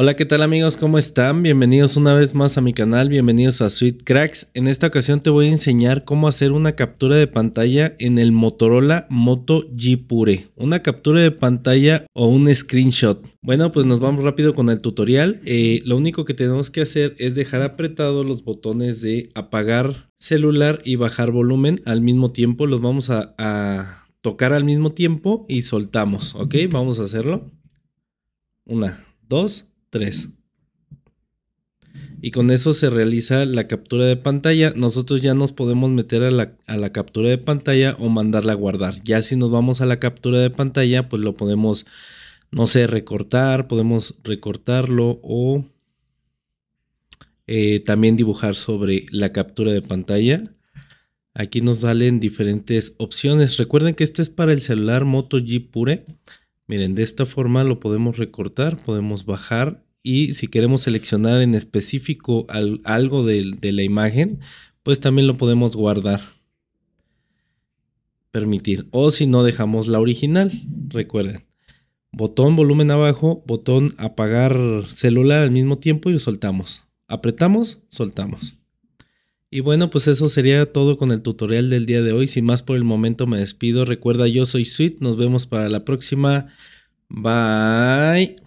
Hola, ¿qué tal amigos? ¿Cómo están? Bienvenidos una vez más a mi canal, bienvenidos a Sweet Cracks. En esta ocasión te voy a enseñar cómo hacer una captura de pantalla en el Motorola Moto G Pure. Una captura de pantalla o un screenshot. Bueno, pues nos vamos rápido con el tutorial. Eh, lo único que tenemos que hacer es dejar apretados los botones de apagar celular y bajar volumen al mismo tiempo. Los vamos a, a tocar al mismo tiempo y soltamos, ¿ok? Vamos a hacerlo. Una, dos, 3. Y con eso se realiza la captura de pantalla. Nosotros ya nos podemos meter a la, captura de pantalla o mandarla a guardar. Ya si nos vamos a la captura de pantalla, pues lo podemos, no sé, recortar, podemos recortarlo o eh, también dibujar sobre la captura de pantalla. Aquí nos salen diferentes opciones. Recuerden que este es para el celular Moto G Pure. Miren, de esta forma lo podemos recortar, podemos bajar y si queremos seleccionar en específico algo de, la imagen, pues también lo podemos guardar. Permitir. O si no dejamos la original, recuerden. Botón volumen abajo, botón apagar celular al mismo tiempo y soltamos. Apretamos, soltamos. Y bueno, pues eso sería todo con el tutorial del día de hoy. Sin más por el momento me despido. Recuerda, yo soy Sweet. Nos vemos para la próxima. Bye.